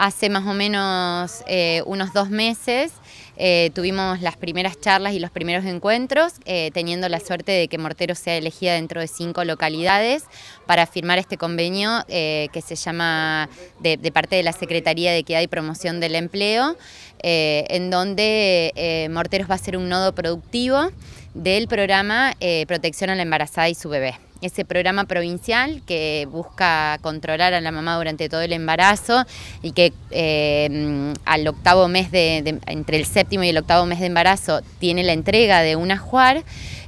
Hace más o menos eh, unos dos meses eh, tuvimos las primeras charlas y los primeros encuentros, eh, teniendo la suerte de que Mortero sea elegida dentro de cinco localidades para firmar este convenio que se llama de, de, parte de la Secretaría de Equidad y Promoción del Empleo, en donde Morteros va a ser un nodo productivo del programa Protección a la Embarazada y su Bebé ese programa provincial que busca controlar a la mamá durante todo el embarazo y que eh, mm, al octavo mes de, entre el séptimo y el octavo mes de embarazo tiene la entrega de un ajuar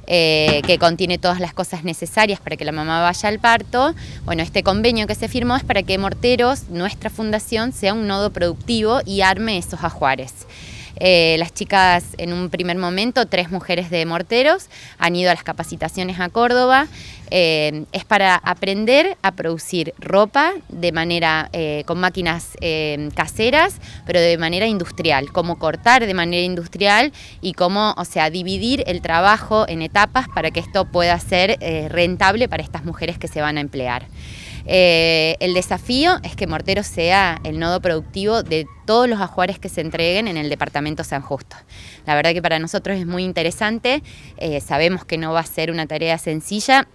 eh, que contiene todas las cosas necesarias para que la mamá vaya al parto. Bueno, este convenio que se firmó es para que Morteros, nuestra fundación, sea un nodo productivo y arme esos ajuares. Eh, las chicas en un primer momento, tres mujeres de morteros, han ido a las capacitaciones a Córdoba. Eh, es para aprender a producir ropa de manera eh, con máquinas caseras, pero de manera industrial, cómo cortar de manera industrial y cómo, o sea, dividir el trabajo en etapas para que esto pueda ser rentable para estas mujeres que se van a emplear. Eh, el desafío es que Mortero sea el nodo productivo de todos los ajuares que se entreguen en el departamento San Justo. La verdad que para nosotros es muy interesante, eh, sabemos que no va a ser una tarea sencilla,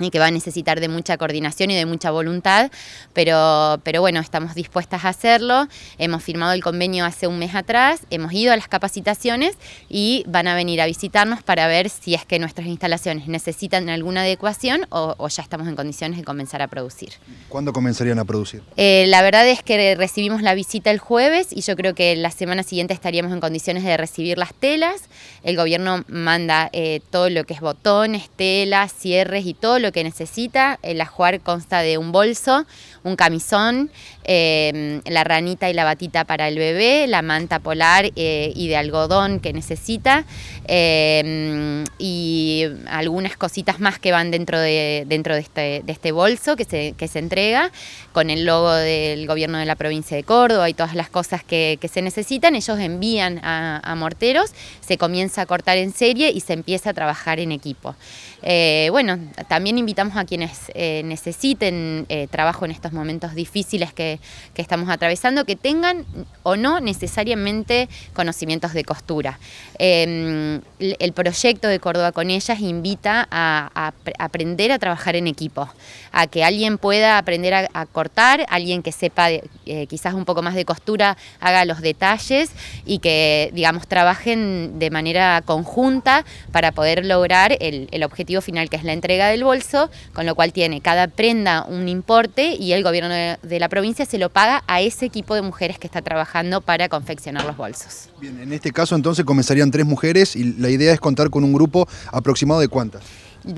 y que va a necesitar de mucha coordinación y de mucha voluntad, pero, pero bueno, estamos dispuestas a hacerlo. Hemos firmado el convenio hace un mes atrás, hemos ido a las capacitaciones y van a venir a visitarnos para ver si es que nuestras instalaciones necesitan alguna adecuación o, ya estamos en condiciones de comenzar a producir. ¿Cuándo comenzarían a producir? Eh, la verdad es que recibimos la visita el jueves y yo creo que la semana siguiente estaríamos en condiciones de recibir las telas. El gobierno manda eh, todo lo que es botones, telas, cierres y todo lo que necesita. El ajuar consta de un bolso, un camisón, em, la ranita y la batita para el bebé, la manta polar eh, y de algodón que necesita em, y algunas cositas más que van dentro de, dentro este, de, este, bolso que se, que se, entrega con el logo del gobierno de la provincia de Córdoba y todas las cosas que, se necesitan. Ellos envían a, morteros, se comienza a cortar en serie y se empieza a trabajar en equipo. Eh, bueno, también invitamos a quienes eh, necesiten eh, trabajo en estos momentos difíciles que, estamos atravesando, que tengan o no necesariamente conocimientos de costura. Em, el proyecto de Córdoba con ellas invita a, aprender a trabajar en equipo, a que alguien pueda aprender a, cortar, alguien que sepa eh, quizás un poco más de costura haga los detalles y que, digamos, trabajen de manera conjunta para poder lograr el, el objetivo final que es la entrega del bolso con lo cual tiene cada prenda un importe y el gobierno de la provincia se lo paga a ese equipo de mujeres que está trabajando para confeccionar los bolsos. Bien, en este caso entonces comenzarían tres mujeres y la idea es contar con un grupo aproximado de cuántas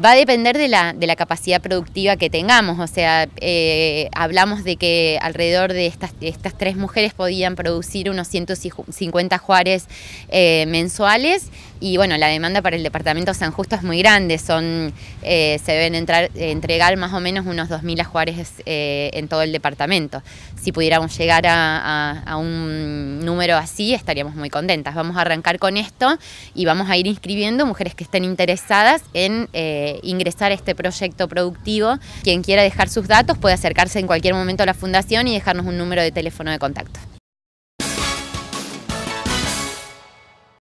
va a depender de la, capacidad productiva que tengamos. O sea, eh, hablamos de que alrededor de estas, estas, tres mujeres podían producir unos 150 juárez eh, mensuales y bueno, la demanda para el departamento San Justo es muy grande, son, eh, se deben entrar, entregar más o menos unos 2.000 ajuares eh, en todo el departamento. Si pudiéramos llegar a, un número así, estaríamos muy contentas. Vamos a arrancar con esto y vamos a ir inscribiendo mujeres que estén interesadas en eh, ingresar a este proyecto productivo. Quien quiera dejar sus datos puede acercarse en cualquier momento a la fundación y dejarnos un número de teléfono de contacto.